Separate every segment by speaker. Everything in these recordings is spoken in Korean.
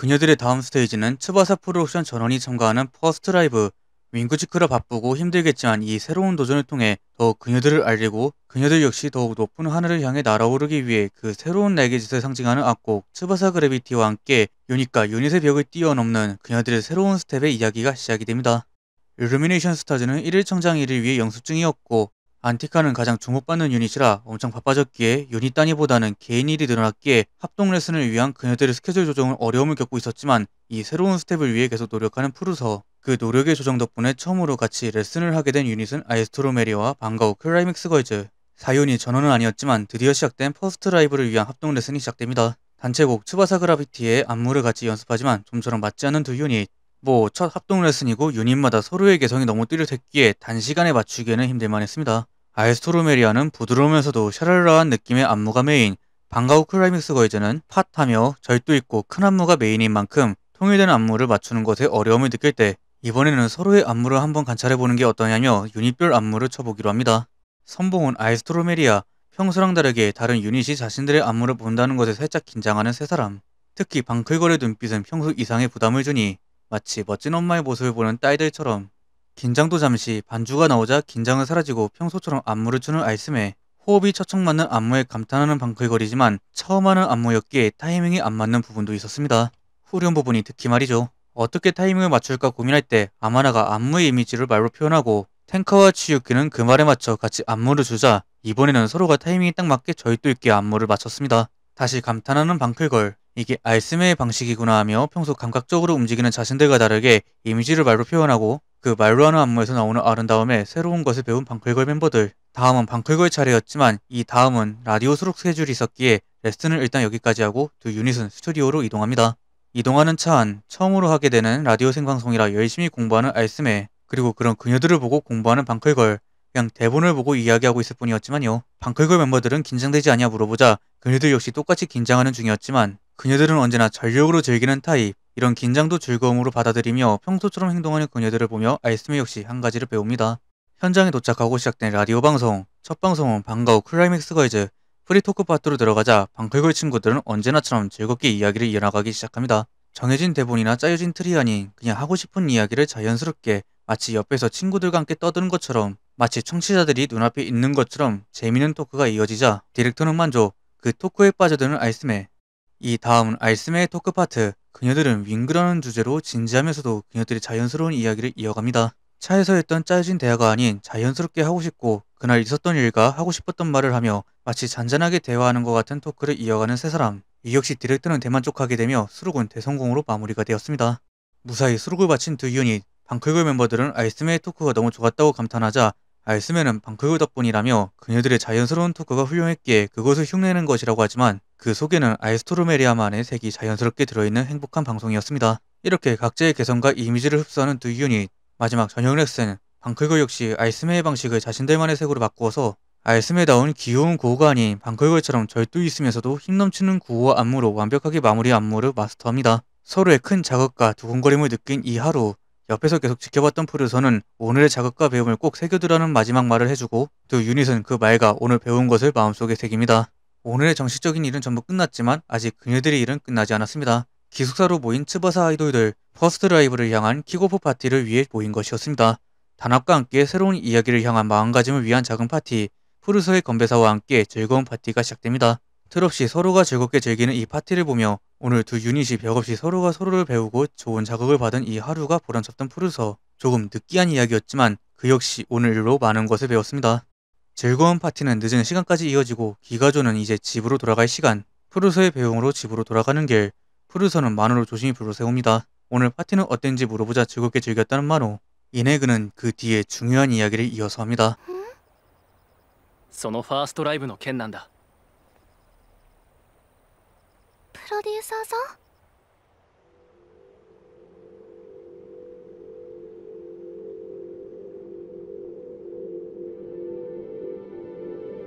Speaker 1: 그녀들의 다음 스테이지는 츠바사 프로덕션 전원이 참가하는 퍼스트 라이브 윙크지크라 바쁘고 힘들겠지만 이 새로운 도전을 통해 더욱 그녀들을 알리고 그녀들 역시 더욱 높은 하늘을 향해 날아오르기 위해 그 새로운 날개짓을 상징하는 악곡 츠바사 그래비티와 함께 유닛과 유닛의 벽을 뛰어넘는 그녀들의 새로운 스텝의 이야기가 시작이 됩니다. 일루미네이션 스타즈는 1일 청장 1을 위해 영수증이었고 안티카는 가장 주목받는 유닛이라 엄청 바빠졌기에 유닛 단위보다는 개인 일이 늘어났기에 합동 레슨을 위한 그녀들의 스케줄 조정을 어려움을 겪고 있었지만 이 새로운 스텝을 위해 계속 노력하는 푸르서 그 노력의 조정 덕분에 처음으로 같이 레슨을 하게 된 유닛은 아이스트로메리와 방가우 클라이맥스 걸즈 4윤이 전원은 아니었지만 드디어 시작된 퍼스트 라이브를 위한 합동 레슨이 시작됩니다. 단체곡 츠바사 그라비티의 안무를 같이 연습하지만 좀처럼 맞지 않는 두 유닛 뭐첫 합동 레슨이고 유닛마다 서로의 개성이 너무 뚜렷했기에 단시간에 맞추기에는 힘들만 했습니다. 아이스토르메리아는 부드러우면서도 샤랄라한 느낌의 안무가 메인, 방가우 클라이믹스 거이즈는 팟하며 절도 있고 큰 안무가 메인인 만큼 통일된 안무를 맞추는 것에 어려움을 느낄 때 이번에는 서로의 안무를 한번 관찰해보는 게 어떠냐며 유닛별 안무를 쳐보기로 합니다. 선봉은 아이스토르메리아 평소랑 다르게 다른 유닛이 자신들의 안무를 본다는 것에 살짝 긴장하는 세 사람. 특히 방클걸의 눈빛은 평소 이상의 부담을 주니 마치 멋진 엄마의 모습을 보는 딸들처럼 긴장도 잠시 반주가 나오자 긴장은 사라지고 평소처럼 안무를 추는 아이스메 호흡이 처청맞는 안무에 감탄하는 방클거리지만 처음 하는 안무였기에 타이밍이 안 맞는 부분도 있었습니다. 후렴 부분이 특히 말이죠. 어떻게 타이밍을 맞출까 고민할 때 아마나가 안무의 이미지를 말로 표현하고 탱커와 치유키는 그 말에 맞춰 같이 안무를 주자 이번에는 서로가 타이밍이 딱 맞게 저희 도 있게 안무를 맞췄습니다. 다시 감탄하는 방클걸 이게 알스메의 방식이구나 하며 평소 감각적으로 움직이는 자신들과 다르게 이미지를 말로 표현하고 그 말로 하는 안무에서 나오는 아름다움에 새로운 것을 배운 방클걸 멤버들. 다음은 방클걸 차례였지만 이 다음은 라디오 수록 스케줄이 있었기에 레슨을 일단 여기까지 하고 두 유닛은 스튜디오로 이동합니다. 이동하는 차 안 처음으로 하게 되는 라디오 생방송이라 열심히 공부하는 알스메 그리고 그런 그녀들을 보고 공부하는 방클걸 그냥 대본을 보고 이야기하고 있을 뿐이었지만요. 방클걸 멤버들은 긴장되지 않냐 물어보자 그녀들 역시 똑같이 긴장하는 중이었지만 그녀들은 언제나 전력으로 즐기는 타입. 이런 긴장도 즐거움으로 받아들이며 평소처럼 행동하는 그녀들을 보며 아이스미 역시 한 가지를 배웁니다. 현장에 도착하고 시작된 라디오 방송. 첫 방송은 방과 후 클라이맥스 거이즈 프리토크 파트로 들어가자 방클걸 친구들은 언제나처럼 즐겁게 이야기를 이어나가기 시작합니다. 정해진 대본이나 짜여진 틀이 아닌 그냥 하고 싶은 이야기를 자연스럽게 마치 옆에서 친구들과 함께 떠드는 것처럼 마치 청취자들이 눈앞에 있는 것처럼 재미있는 토크가 이어지자 디렉터는 만족 그 토크에 빠져드는 아이스맨 이 다음은 알스메의 토크 파트 그녀들은 윙그라는 주제로 진지하면서도 그녀들의 자연스러운 이야기를 이어갑니다. 차에서 했던 짜여진 대화가 아닌 자연스럽게 하고 싶고 그날 있었던 일과 하고 싶었던 말을 하며 마치 잔잔하게 대화하는 것 같은 토크를 이어가는 세 사람. 이 역시 디렉터는 대만족하게 되며 수록은 대성공으로 마무리가 되었습니다. 무사히 수록을 바친두 유닛, 방클걸 멤버들은 아이스맨의 토크가 너무 좋았다고 감탄하자 아이스맨은 방클걸 덕분이라며 그녀들의 자연스러운 토크가 훌륭했기에 그것을 흉내낸 것이라고 하지만 그 속에는 아이스토르메리아만의 색이 자연스럽게 들어있는 행복한 방송이었습니다. 이렇게 각자의 개성과 이미지를 흡수하는 두 유닛, 마지막 저녁 레슨, 방클거 역시 아이스메의 방식을 자신들만의 색으로 바꾸어서 아이스메다운 귀여운 구호가 아닌 방클걸처럼 절도 있으면서도 힘 넘치는 구호와 안무로 완벽하게 마무리 안무를 마스터합니다. 서로의 큰 자극과 두근거림을 느낀 이 하루, 옆에서 계속 지켜봤던 프루서는 로 오늘의 자극과 배움을 꼭 새겨두라는 마지막 말을 해주고 두 유닛은 그 말과 오늘 배운 것을 마음속에 새깁니다. 오늘의 정식적인 일은 전부 끝났지만 아직 그녀들의 일은 끝나지 않았습니다. 기숙사로 모인 츠바사 아이돌들 퍼스트 라이브를 향한 킥오프 파티를 위해 모인 것이었습니다. 단합과 함께 새로운 이야기를 향한 마음가짐을 위한 작은 파티, 푸르소의 건배사와 함께 즐거운 파티가 시작됩니다. 틀 없이 서로가 즐겁게 즐기는 이 파티를 보며 오늘 두 유닛이 벽없이 서로가 서로를 배우고 좋은 자극을 받은 이 하루가 보람찼던 푸르소. 조금 느끼한 이야기였지만 그 역시 오늘로 많은 것을 배웠습니다. 즐거운 파티는 늦은 시간까지 이어지고 기가조는 이제 집으로 돌아갈 시간. 푸르소의 배웅으로 집으로 돌아가는 길. 푸르소는 마노를 조심히 불러세웁니다. 오늘 파티는 어땠는지 물어보자 즐겁게 즐겼다는 마노. 이내 그는 그 뒤에 중요한 이야기를 이어서 합니다. そのファーストライブの件なんだプ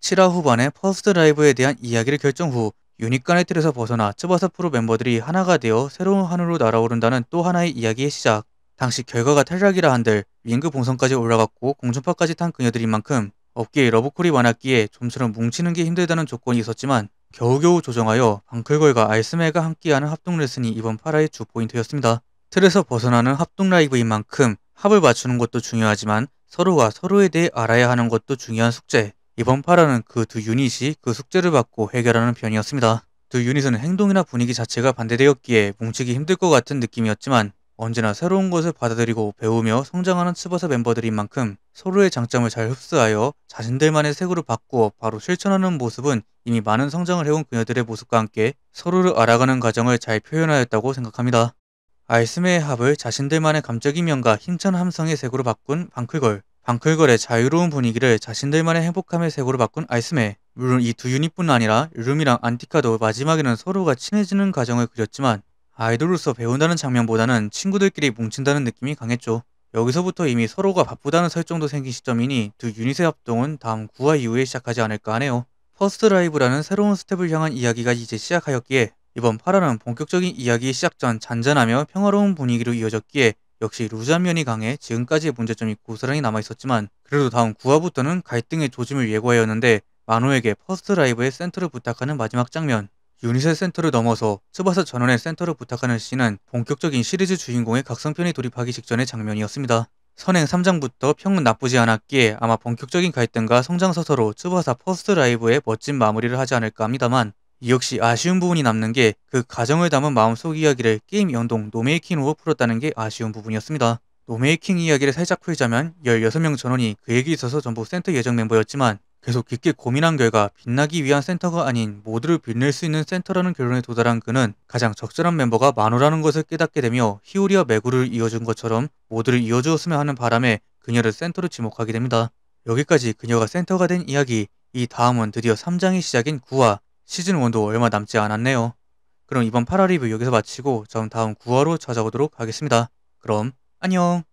Speaker 1: 7화 후반에 퍼스트 라이브에 대한 이야기를 결정 후 유니간의 틀에서 벗어나 츠바사프로 멤버들이 하나가 되어 새로운 하늘로 날아오른다는 또 하나의 이야기의 시작. 당시 결과가 탈락이라 한들 윙그 본선까지 올라갔고 공중파까지 탄 그녀들인 만큼 업계에 러브콜이 많았기에 좀처럼 뭉치는 게 힘들다는 조건이 있었지만 겨우겨우 조정하여 방클걸과 아이스메가 함께하는 합동 레슨이 이번 8화의 주 포인트였습니다. 틀에서 벗어나는 합동 라이브인 만큼 합을 맞추는 것도 중요하지만 서로가 서로에 대해 알아야 하는 것도 중요한 숙제. 이번 파라는그 두 유닛이 그 숙제를 받고 해결하는 편이었습니다. 두 유닛은 행동이나 분위기 자체가 반대되었기에 뭉치기 힘들 것 같은 느낌이었지만 언제나 새로운 것을 받아들이고 배우며 성장하는 츠버사 멤버들인 만큼 서로의 장점을 잘 흡수하여 자신들만의 색으로 바꾸어 바로 실천하는 모습은 이미 많은 성장을 해온 그녀들의 모습과 함께 서로를 알아가는 과정을 잘 표현하였다고 생각합니다. 아이스메의 합을 자신들만의 감적이면과 힘찬 함성의 색으로 바꾼 방클걸 방클걸의 자유로운 분위기를 자신들만의 행복함의 색으로 바꾼 아이스메 물론 이 두 유닛뿐 아니라 유름이랑 안티카도 마지막에는 서로가 친해지는 과정을 그렸지만 아이돌로서 배운다는 장면보다는 친구들끼리 뭉친다는 느낌이 강했죠. 여기서부터 이미 서로가 바쁘다는 설정도 생긴 시점이니 두 유닛의 합동은 다음 9화 이후에 시작하지 않을까 하네요. 퍼스트 라이브라는 새로운 스텝을 향한 이야기가 이제 시작하였기에 이번 8화는 본격적인 이야기의 시작 전 잔잔하며 평화로운 분위기로 이어졌기에 역시 루자면이 강해 지금까지의 문제점이 고스란히 남아있었지만 그래도 다음 9화부터는 갈등의 조짐을 예고하였는데 마노에게 퍼스트 라이브의 센터를 부탁하는 마지막 장면 유닛의 센터를 넘어서 츠바사 전원의 센터를 부탁하는 씬은 본격적인 시리즈 주인공의 각성편이 돌입하기 직전의 장면이었습니다. 선행 3장부터 평은 나쁘지 않았기에 아마 본격적인 갈등과 성장서서로 츠바사 퍼스트 라이브의 멋진 마무리를 하지 않을까 합니다만 역시 아쉬운 부분이 남는 게 그 가정을 담은 마음속 이야기를 게임 연동 노메이킹으로 풀었다는 게 아쉬운 부분이었습니다. 노메이킹 이야기를 살짝 풀자면 16명 전원이 그에게 있어서 전부 센터 예정 멤버였지만 계속 깊게 고민한 결과 빛나기 위한 센터가 아닌 모두를 빛낼 수 있는 센터라는 결론에 도달한 그는 가장 적절한 멤버가 마누라는 것을 깨닫게 되며 히오리와 메구를 이어준 것처럼 모두를 이어주었으면 하는 바람에 그녀를 센터로 지목하게 됩니다. 여기까지 그녀가 센터가 된 이야기, 이 다음은 드디어 3장의 시작인 구화 시즌1도 얼마 남지 않았네요. 그럼 이번 8화 리뷰 여기서 마치고 저는 다음 9화로 찾아오도록 하겠습니다. 그럼 안녕!